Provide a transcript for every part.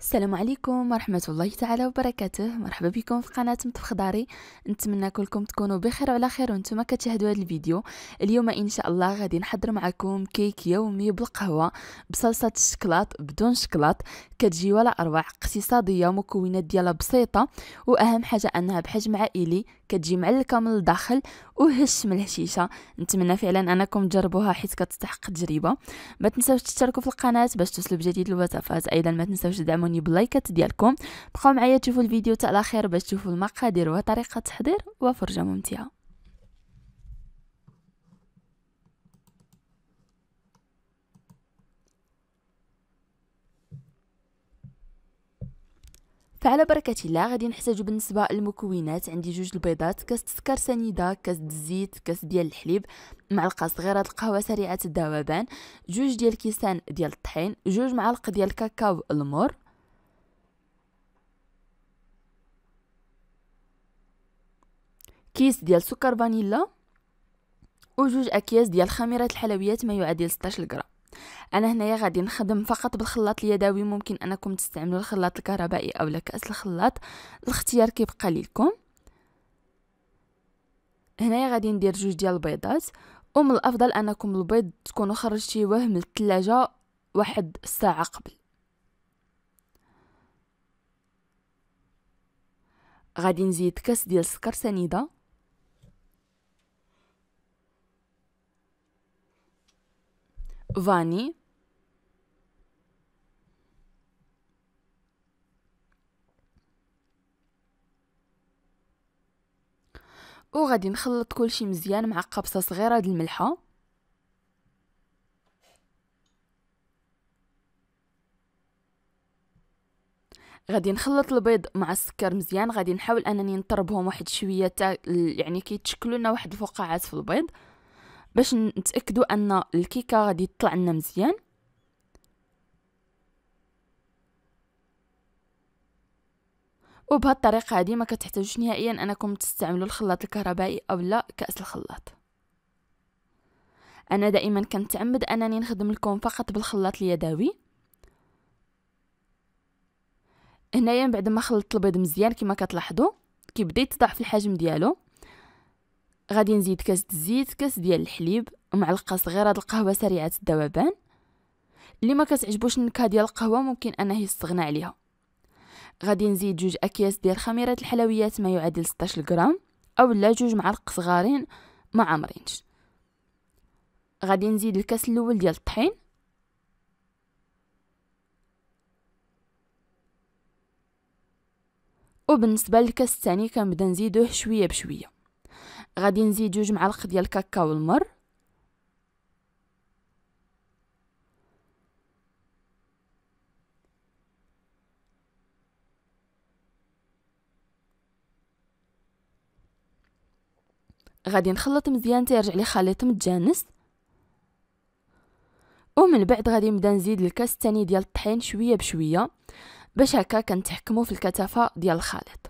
السلام عليكم ورحمة الله تعالى وبركاته مرحبا بكم في قناة مطبخ داري نتمنى كلكم تكونوا بخير وعلى خير وانتم كتشاهدوا هذا الفيديو اليوم ان شاء الله غادي نحضر معكم كيك يومي بالقهوة بصلصة الشكلاط بدون شكلاط كتجي ولا اروع اقتصادية مكونات ديالها بسيطة واهم حاجة انها بحجم عائلي كتجي معلكة من الداخل وهش من الهشيشة نتمنى فعلا انكم تجربوها حيت كتستحق التجربة ما تنساوش تشتركوا في القناة باش توصلوا بجديد الوصفات ايضا ما تنساوش تدعموا تابعوني باللايكات ديالكم بقاو معايا تشوفوا الفيديو تاع الاخير باش تشوفوا المقادير وطريقه التحضير وفرجه ممتعه فعلى بركة الله غادي نحتاجو بالنسبة للمكونات عندي جوج البيضات كاس سكر سنيدة كاس زيت كاس ديال الحليب معلقة صغيرة القهوة سريعة الذوبان جوج ديال كيسان ديال الطحين جوج معالق ديال الكاكاو المر كيس ديال سكر فانيلا وجوج اكياس ديال خميره الحلويات ما يعادل 16 غرام انا هنايا غادي نخدم فقط بالخلاط اليدوي ممكن انكم تستعملوا الخلاط الكهربائي اولا كاس الخلاط الاختيار كيبقى لكم هنايا غادي ندير جوج ديال البيضات ومن الافضل انكم البيض تكونوا خرجتيوه من الثلاجه واحد ساعه قبل غادي نزيد كاس ديال السكر سنيده فاني وغادي نخلط كلشي مزيان مع قبصه صغيره د الملحه غادي نخلط البيض مع السكر مزيان غادي نحاول انني نطربهم واحد شويه تا يعني كيتشكلوا لنا واحد الفقاعات في البيض باش نتاكدوا ان الكيكه غادي تطلع لنا مزيان وبهاد الطريقه هذه ما كتحتاجوش نهائيا انكم تستعملوا الخلاط الكهربائي او لا كاس الخلاط انا دائما كنتعمد انني نخدم لكم فقط بالخلاط اليدوي هنايا بعد ما خلطت البيض مزيان كما كتلاحظوا كيبدا يتضاعف الحجم ديالو غادي نزيد كاس الزيت كاس ديال الحليب معلقه صغيره ديال القهوه سريعه الذوبان اللي ما كتعجبوش النكهه ديال القهوه ممكن انه يستغنى عليها غادي نزيد جوج اكياس ديال خميره الحلويات ما يعادل 16 غرام او لا جوج معالق صغارين ما عامرينش غادي نزيد الكاس الاول ديال الطحين وبالنسبه للكاس الثاني كنبدا نزيدوه شويه بشويه غادي نزيد جوج معالق ديال الكاكاو المر غادي نخلط مزيان تيرجع لي خليط متجانس ومن بعد غادي نبدا نزيد الكاس الثاني ديال الطحين شويه بشويه باش هكا كنتحكموا في الكثافه ديال الخليط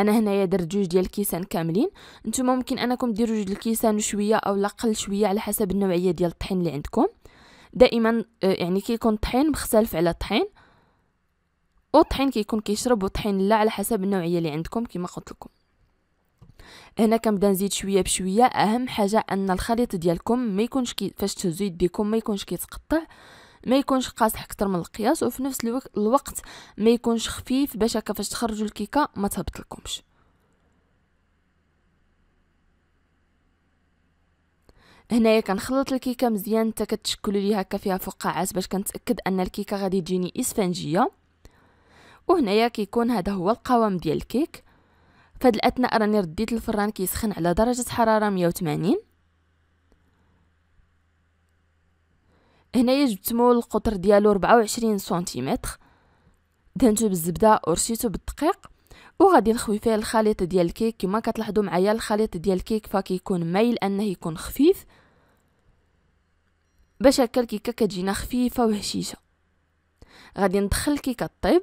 انا هنايا درت جوج ديال الكيسان كاملين نتوما ممكن انكم ديروا جوج الكيسان شويه او اقل شويه على حسب النوعيه ديال الطحين اللي عندكم دائما آه، يعني كيكون الطحين مختلف على الطحين والطحين كيكون كيشرب وطحين لا على حسب النوعيه اللي عندكم كما قلت لكم هنا كنبدا نزيد شويه بشويه اهم حاجه ان الخليط ديالكم ما يكونش كي فاش تهزوا يديكم ما يكونش كيتقطع ما يكونش قاصح اكثر من القياس وفي نفس الوقت ما يكونش خفيف باش هكا تخرجوا الكيكه ما تهبط لكمش هنايا كنخلط الكيكه مزيان حتى كتشكل لي هكا فيها فقاعات باش كنتاكد ان الكيكه غادي تجيني اسفنجيه وهنايا كيكون هذا هو القوام ديال الكيك فهاد الاثناء راني رديت الفران كيسخن على درجه حراره 180 هنايا جبتمو القطر ديالو ربعة سنتيمتر دهنتو بالزبده ورشيتو بالدقيق وغادي نخوي فيه الخليط ديال الكيك كما كتلاحظوا معايا الخليط ديال الكيك فكيكون مايل انه يكون خفيف باش هكا الكيكه كتجينا خفيفه وهشيشه غادي ندخل الكيكه الطيب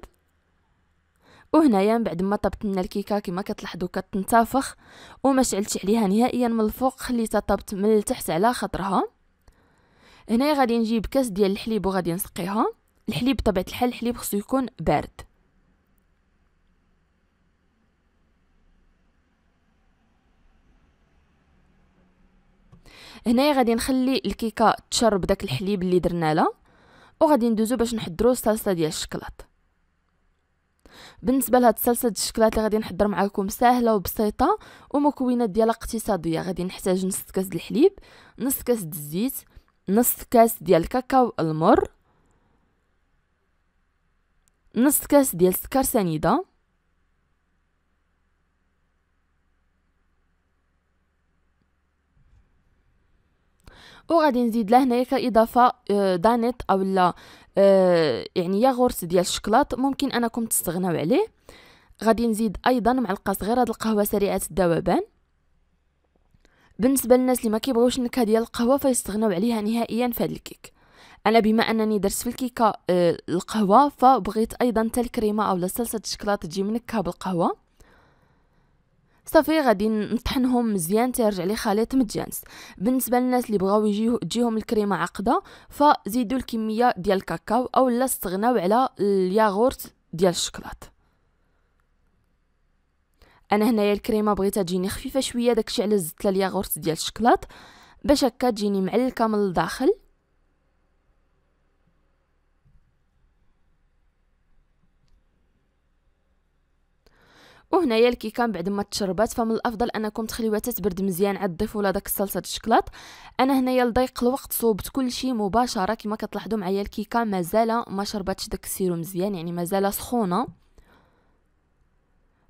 وهنايا من بعد ما طابت لنا الكيكه كما كتلاحظوا كتنتفخ وما شعلتش عليها نهائيا من الفوق خليتها طابت من التحت على خاطرها هنايا غادي نجيب كاس ديال الحليب وغادي نسقيها الحليب بطبيعه الحال الحليب خصو يكون بارد هنايا غادي نخلي الكيكه تشرب داك الحليب اللي درنا لها وغادي ندوزو باش نحضرو الصلصه ديال الشكلاط بالنسبه لهاد الصلصه ديال الشكلاط اللي غادي نحضر معاكم سهله وبسيطه ومكونات ديالها اقتصاديه غادي نحتاج نص كاس الحليب نص كاس الزيت نص كاس ديال الكاكاو المر نص كاس ديال السكر سنيدة وغادي نزيد له هنايا كاضافه آه، دانيت اولا آه، يعني ياغورت ديال الشكلاط ممكن انكم تستغناو عليه غادي نزيد ايضا معلقه صغيره د القهوه سريعه الذوبان بالنسبه للناس اللي ما كيبغيوش النكهه ديال القهوه فيستغناو عليها نهائيا في هذا الكيك انا بما انني درت في الكيكه آه، القهوه فبغيت ايضا حتى الكريمه اولا صلصه الشكلاط تجي منكهه بالقهوه صافي غادي نطحنهم مزيان تيرجع لي خليط متجانس بالنسبه للناس اللي بغاو تجيهم الكريمه عقده فزيدوا الكميه ديال الكاكاو اولا استغناو على الياغورت ديال الشكلاط انا هنايا الكريمه بغيتها تجيني خفيفه شويه داكشي على زدت لها الياغورت ديال الشكلاط باش هكا تجيني معلكه من الداخل وهنايا الكيكه من بعد ما تشربات فمن الافضل انكم تخليوها تتبرد مزيان عاد تضيفوا لها داك الصلصه الشكلاط انا هنايا لضيق الوقت صوبت كلشي مباشره كما كتلاحظوا معايا الكيكه مازال ما شرباتش داك السيرو مزيان يعني مازال سخونه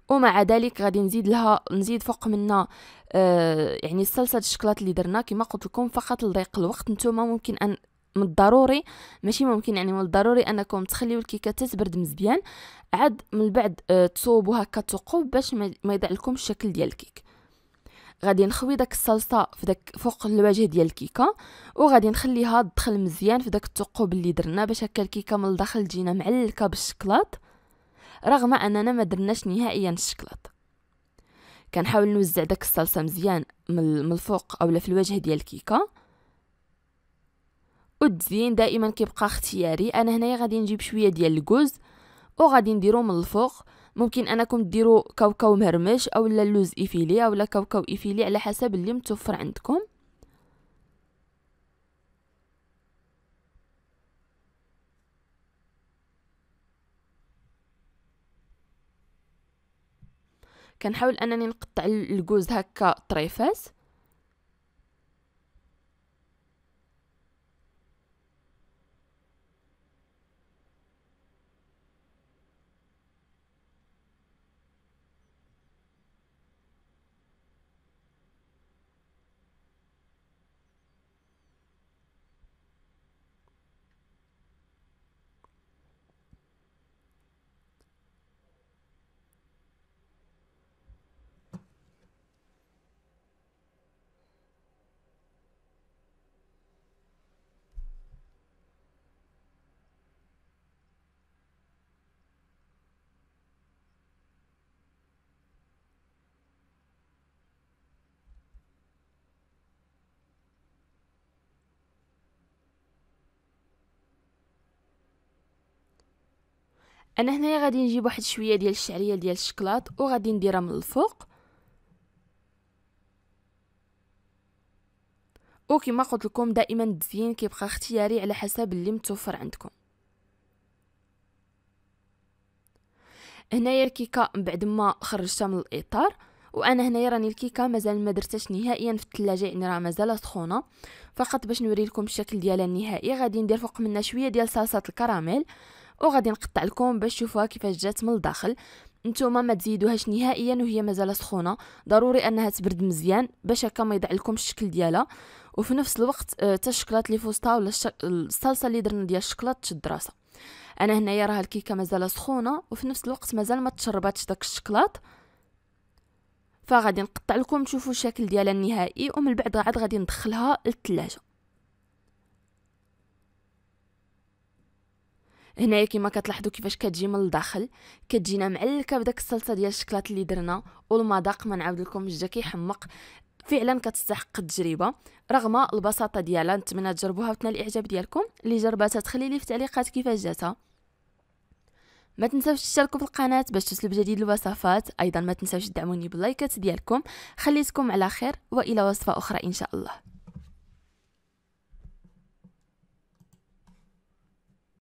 ومع ذلك غادي نزيد لها نزيد فوق منها آه يعني الصلصه الشكلاط اللي درنا كما قلت لكم فقط لضيق الوقت نتوما ممكن ان من الضروري ماشي ممكن يعني من الضروري انكم تخليو الكيكه تتبرد مزيان عاد من بعد آه تصوبوها كتقوب باش ما يضيع لكم الشكل ديال الكيك غادي نخوي داك الصلصه في داك فوق الوجه ديال الكيكه وغادي نخليها تدخل مزيان في داك الثقوب اللي درنا باش هكا الكيكه من الداخل تجينا معلكه بالشكلاط رغم اننا ما درناش نهائيا الشكلاط كنحاول نوزع داك الصلصه مزيان من الفوق اولا في الوجه ديال الكيكه والتزيين دائما كيبقى اختياري انا هنايا غادي نجيب شويه ديال الكوز وغادي نديرو من الفوق ممكن انكم ديروا كاوكاو مهرمش اولا اللوز ايفيلي اولا كاوكاو ايفيلي على حسب اللي متوفر عندكم كنحاول انني نقطع الكوز هكا طريفات انا هنايا غادي نجيب واحد شويه ديال الشعريه ديال الشكلاط وغادي نديرها من الفوق وكما قلت لكم دائما التزيين كيبقى اختياري على حسب اللي متوفر عندكم هنايا الكيكه من بعد ما خرجتها من الاطار وانا هنايا راني الكيكه مازال ما درتهاش نهائيا في الثلاجه يعني راه مازال سخونه فقط باش نوري لكم الشكل ديالها النهائي غادي ندير فوق منها شويه ديال صلصه الكراميل وغادي نقطع لكم باش تشوفوها كيفاش جات من الداخل نتوما ما تزيدوهاش نهائيا وهي مازال سخونه ضروري انها تبرد مزيان باش هكا ما يضيع لكم الشكل ديالها وفي نفس الوقت حتى آه، الشكلاط اللي فوسطها ولا الصلصه اللي درنا ديال الشكلاط تشد راسها انا هنايا راه الكيكه مازال سخونه وفي نفس الوقت مازال ما تشرباتش داك الشكلاط فغادي نقطع لكم تشوفوا الشكل ديالها النهائي ومن بعد عاد غادي ندخلها للثلاجه هنايا كما كتلاحظوا كيفاش كتجي من الداخل كتجينا معلكه بداك الصلصه ديال الشكلاط اللي درنا والمذاق ما نعاود لكم جا كيحمق فعلا كتستحق التجربه رغم البساطه ديالها نتمنى تجربوها وتنال الاعجاب ديالكم اللي جرباتها تخلي لي في التعليقات كيفاش جاتها ما تنساوش تشتركوا في القناه باش تسلب جديد الوصفات ايضا ما تنساوش تدعموني باللايكات ديالكم خليتكم على خير والى وصفه اخرى ان شاء الله